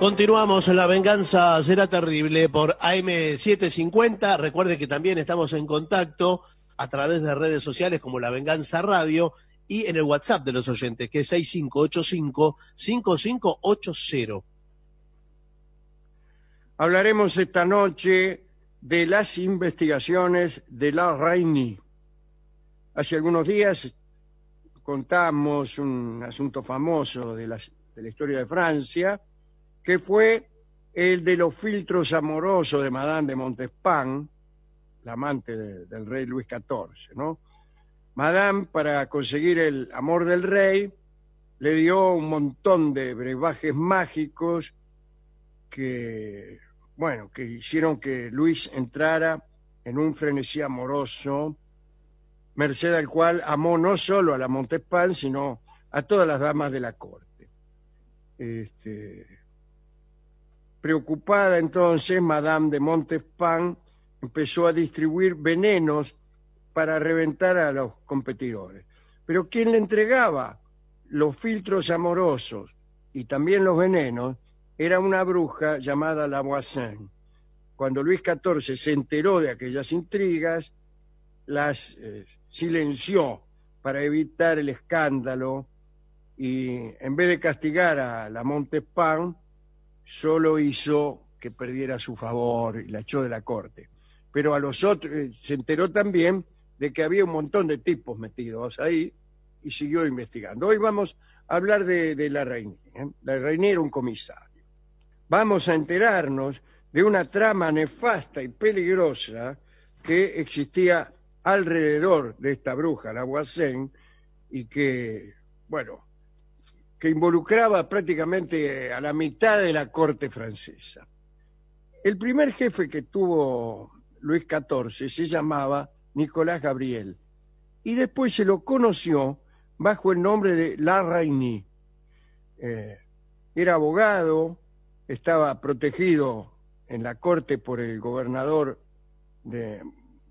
Continuamos, la venganza será terrible por AM750. Recuerde que también estamos en contacto a través de redes sociales como La Venganza Radio y en el WhatsApp de los oyentes, que es 6585-5580. Hablaremos esta noche de las investigaciones de la Rainy. Hace algunos días contamos un asunto famoso de, de la historia de Francia que fue el de los filtros amorosos de Madame de Montespan, la amante del rey Luis XIV, ¿no? Madame, para conseguir el amor del rey, le dio un montón de brebajes mágicos que, bueno, que hicieron que Luis entrara en un frenesí amoroso, merced al cual amó no solo a la Montespan, sino a todas las damas de la corte. Este, Preocupada entonces, Madame de Montespan empezó a distribuir venenos para reventar a los competidores. Pero quien le entregaba los filtros amorosos y también los venenos era una bruja llamada La Voisin. Cuando Luis XIV se enteró de aquellas intrigas, las eh, silenció para evitar el escándalo y en vez de castigar a la Montespan, solo hizo que perdiera su favor y la echó de la corte. Pero a los otros eh, se enteró también de que había un montón de tipos metidos ahí y siguió investigando. Hoy vamos a hablar de, la reina. ¿eh? La reina era un comisario. Vamos a enterarnos de una trama nefasta y peligrosa que existía alrededor de esta bruja, la Guasén, y que, bueno, que involucraba prácticamente eh, a la mitad de la corte francesa. El primer jefe que tuvo Luis XIV se llamaba Nicolás Gabriel y después se lo conoció bajo el nombre de La eh, era abogado, estaba protegido en la corte por el gobernador de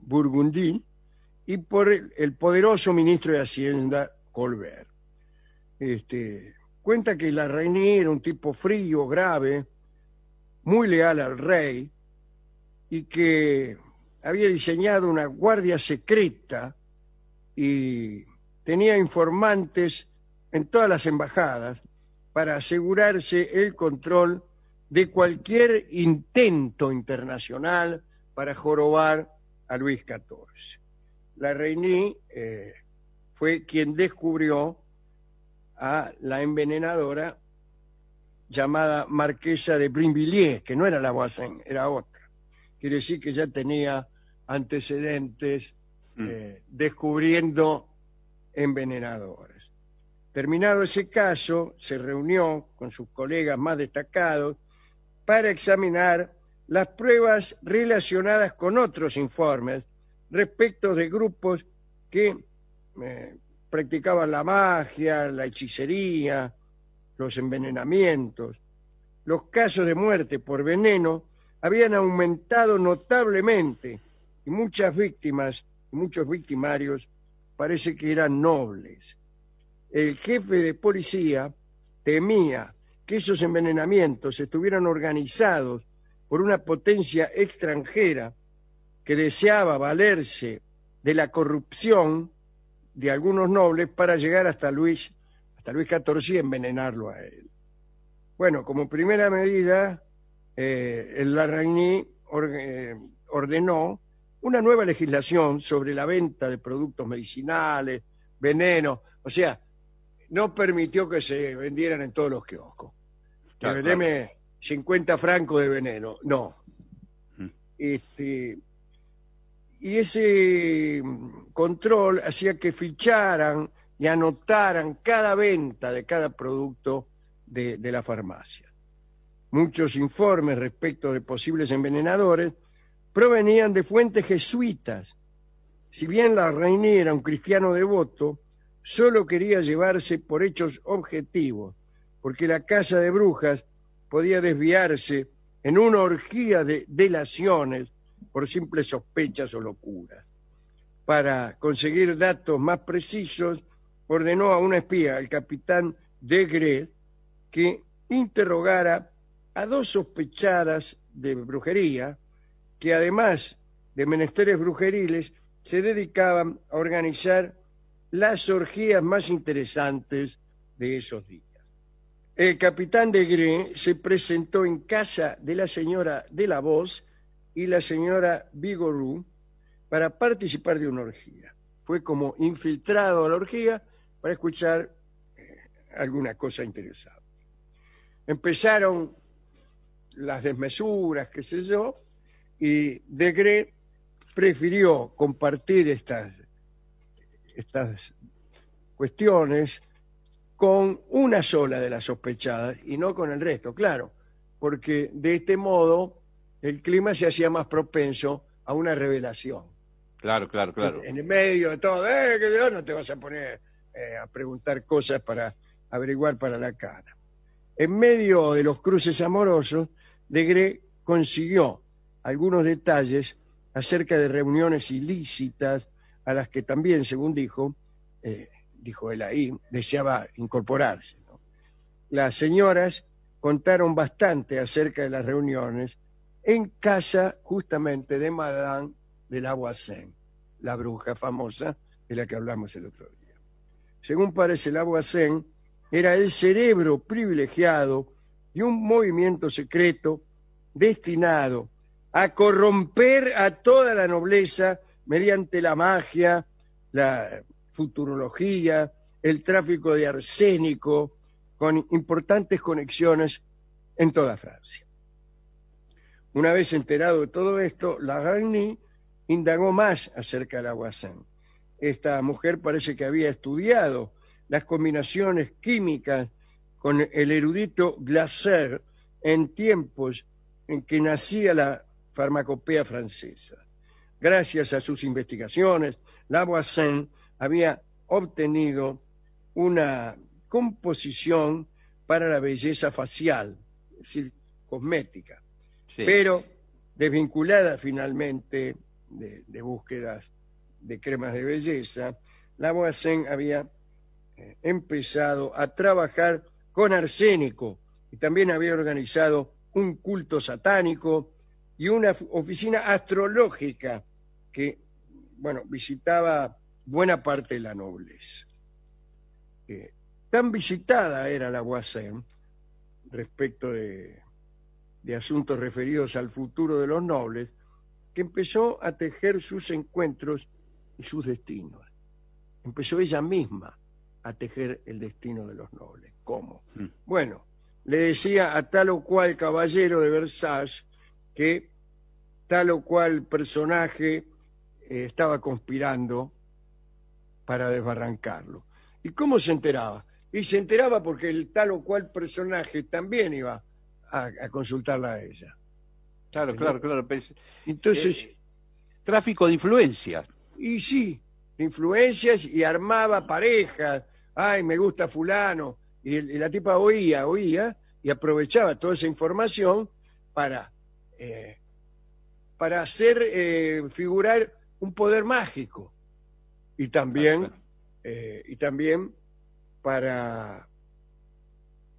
Burgundy y por el, el poderoso ministro de Hacienda, Colbert. Este, Cuenta que la reina era un tipo frío, grave, muy leal al rey y que había diseñado una guardia secreta y tenía informantes en todas las embajadas para asegurarse el control de cualquier intento internacional para jorobar a Luis XIV. La reina eh, fue quien descubrió a la envenenadora llamada Marquesa de Brinvilliers, que no era la Boissin, era otra. Quiere decir que ya tenía antecedentes mm. eh, descubriendo envenenadores. Terminado ese caso, se reunió con sus colegas más destacados para examinar las pruebas relacionadas con otros informes respecto de grupos que eh, practicaban la magia, la hechicería, los envenenamientos. Los casos de muerte por veneno habían aumentado notablemente y muchas víctimas y muchos victimarios parece que eran nobles. El jefe de policía temía que esos envenenamientos estuvieran organizados por una potencia extranjera que deseaba valerse de la corrupción de algunos nobles para llegar hasta Luis, hasta Luis XIV y envenenarlo a él. Bueno, como primera medida, eh, el Larrañí eh, ordenó una nueva legislación sobre la venta de productos medicinales, veneno, o sea, no permitió que se vendieran en todos los kioscos. que claro. 50 francos de veneno, no. Mm. Este, y ese mm, control hacía que ficharan y anotaran cada venta de cada producto de, la farmacia. Muchos informes respecto de posibles envenenadores provenían de fuentes jesuitas. Si bien la reina era un cristiano devoto, solo quería llevarse por hechos objetivos, porque la casa de brujas podía desviarse en una orgía de delaciones por simples sospechas o locuras. Para conseguir datos más precisos, ordenó a una espía, el capitán de Gre, que interrogara a dos sospechadas de brujería que además de menesteres brujeriles se dedicaban a organizar las orgías más interesantes de esos días. El capitán de Gre se presentó en casa de la señora de la voz y la señora Bigorú para participar de una orgía. Fue como infiltrado a la orgía para escuchar eh, alguna cosa interesante. Empezaron las desmesuras, qué sé yo, y degré prefirió compartir estas, estas cuestiones con una sola de las sospechadas y no con el resto, claro, porque de este modo el clima se hacía más propenso a una revelación. Claro, claro, claro. En medio de todo, eh, que Dios no te vas a poner eh, a preguntar cosas para averiguar para la cara. En medio de los cruces amorosos, Grey consiguió algunos detalles acerca de reuniones ilícitas a las que también, según dijo, eh, dijo él ahí, deseaba incorporarse. Las señoras contaron bastante acerca de las reuniones en casa justamente de Madame del Aguacén, la bruja famosa de la que hablamos el otro día. Según parece, el Aguacén era el cerebro privilegiado de un movimiento secreto destinado a corromper a toda la nobleza mediante la magia, la futurología, el tráfico de arsénico, con importantes conexiones en toda Francia. Una vez enterado de todo esto, Ragni indagó más acerca de la Esta mujer parece que había estudiado las combinaciones químicas con el erudito Glaser en tiempos en que nacía la farmacopea francesa. Gracias a sus investigaciones, la Lavoisin había obtenido una composición para la belleza facial, es decir, cosmética pero desvinculada finalmente de, búsquedas de cremas de belleza, la Lavoisier había eh, empezado a trabajar con arsénico y también había organizado un culto satánico y una oficina astrológica que, bueno, visitaba buena parte de la nobleza. Eh, tan visitada era la Boissin respecto de de asuntos referidos al futuro de los nobles, que empezó a tejer sus encuentros y sus destinos. Empezó ella misma a tejer el destino de los nobles. ¿Cómo? Mm. Bueno, le decía a tal o cual caballero de Versailles que tal o cual personaje eh, estaba conspirando para desbarrancarlo. ¿Y cómo se enteraba? Y se enteraba porque el tal o cual personaje también iba a, consultarla a ella. Claro, claro, claro. Entonces. Eh, tráfico de influencias. Y sí, influencias y armaba parejas. Ay, me gusta fulano. Y, la tipa oía, oía y aprovechaba toda esa información para, eh, para hacer eh, figurar un poder mágico. Y también, y también para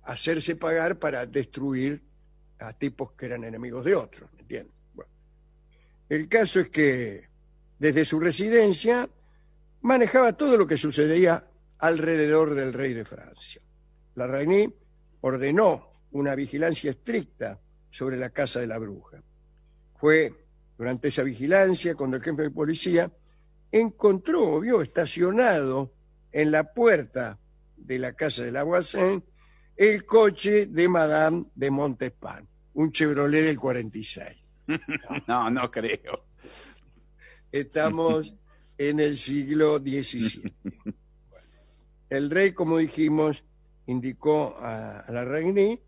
hacerse pagar para destruir a tipos que eran enemigos de otros, ¿me entiendes? Bueno, el caso es que desde su residencia manejaba todo lo que sucedía alrededor del rey de Francia. La reina ordenó una vigilancia estricta sobre la casa de la bruja. Fue durante esa vigilancia cuando el jefe de policía encontró o vio estacionado en la puerta de la casa de la Voisin el coche de Madame de Montespan, un Chevrolet del 46. No, no creo. Estamos en el siglo XVII. El rey, como dijimos, indicó a, la reina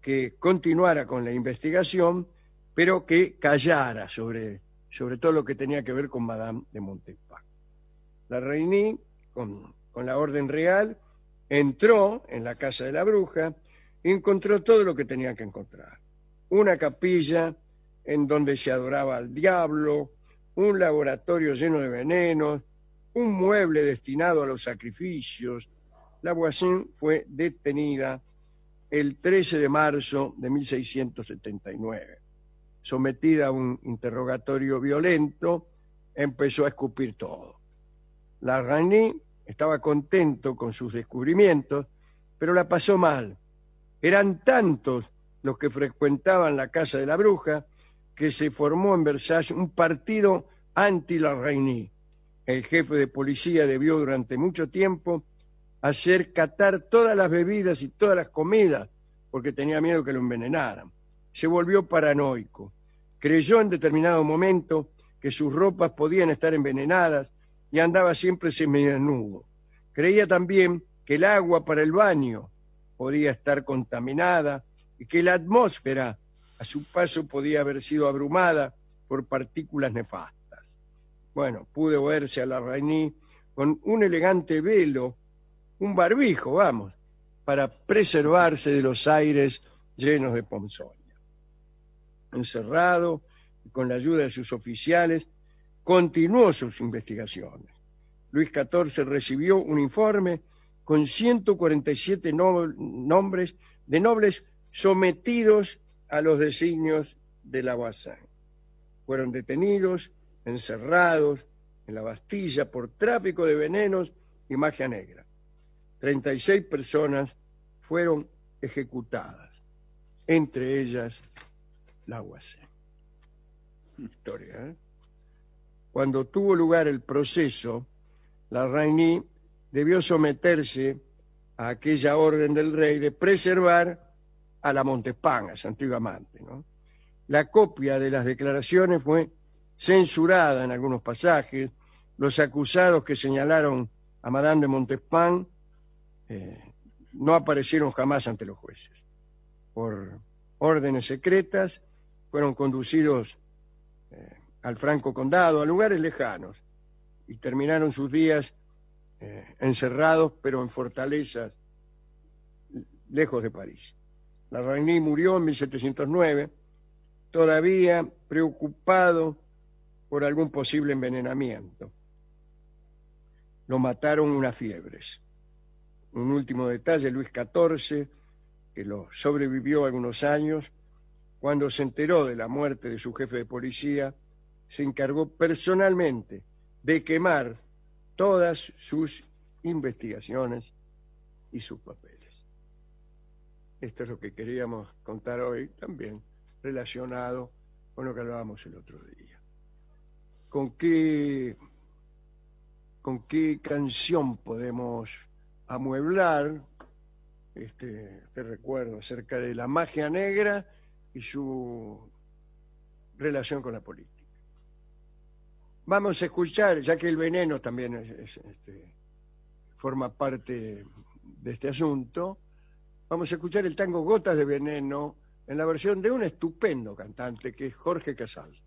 que continuara con la investigación, pero que callara sobre, sobre todo lo que tenía que ver con Madame de Montespan. La reina, con, con la orden real, Entró en la casa de la bruja y encontró todo lo que tenía que encontrar. Una capilla en donde se adoraba al diablo, un laboratorio lleno de venenos, un mueble destinado a los sacrificios. La Voisin fue detenida el 13 de marzo de 1679. Sometida a un interrogatorio violento, empezó a escupir todo. La estaba contento con sus descubrimientos, pero la pasó mal. Eran tantos los que frecuentaban la casa de la bruja que se formó en Versalles un partido anti-Larraini. El jefe de policía debió durante mucho tiempo hacer catar todas las bebidas y todas las comidas porque tenía miedo que lo envenenaran. Se volvió paranoico. Creyó en determinado momento que sus ropas podían estar envenenadas y andaba siempre semidesnudo. Creía también que el agua para el baño podía estar contaminada y que la atmósfera a su paso podía haber sido abrumada por partículas nefastas. Bueno, pude verse a la Rainí con un elegante velo, un barbijo, vamos, para preservarse de los aires llenos de ponzoña. Encerrado, y con la ayuda de sus oficiales, continuó sus investigaciones. Luis XIV recibió un informe con 147 nombres de nobles sometidos a los designios de la Bazán. Fueron detenidos, encerrados en la Bastilla por tráfico de venenos y magia negra. 36 personas fueron ejecutadas, entre ellas la Bazán. Historia, ¿eh? cuando tuvo lugar el proceso, la Rainí debió someterse a aquella orden del rey de preservar a la Montespan, a antigua Amante. La copia de las declaraciones fue censurada en algunos pasajes. Los acusados que señalaron a Madame de Montespan eh, no aparecieron jamás ante los jueces. Por órdenes secretas fueron conducidos al Franco Condado, a lugares lejanos, y terminaron sus días eh, encerrados, pero en fortalezas lejos de París. La reina murió en 1709, todavía preocupado por algún posible envenenamiento. Lo mataron unas fiebres. Un último detalle, Luis XIV, que lo sobrevivió algunos años, cuando se enteró de la muerte de su jefe de policía, se encargó personalmente de quemar todas sus investigaciones y sus papeles. Esto es lo que queríamos contar hoy también relacionado con lo que hablábamos el otro día. ¿Con qué, con qué canción podemos amueblar este, este recuerdo acerca de la magia negra y su relación con la política? vamos a escuchar, ya que el veneno también este, forma parte de este asunto, vamos a escuchar el tango Gotas de Veneno en la versión de un estupendo cantante que es Jorge Casal.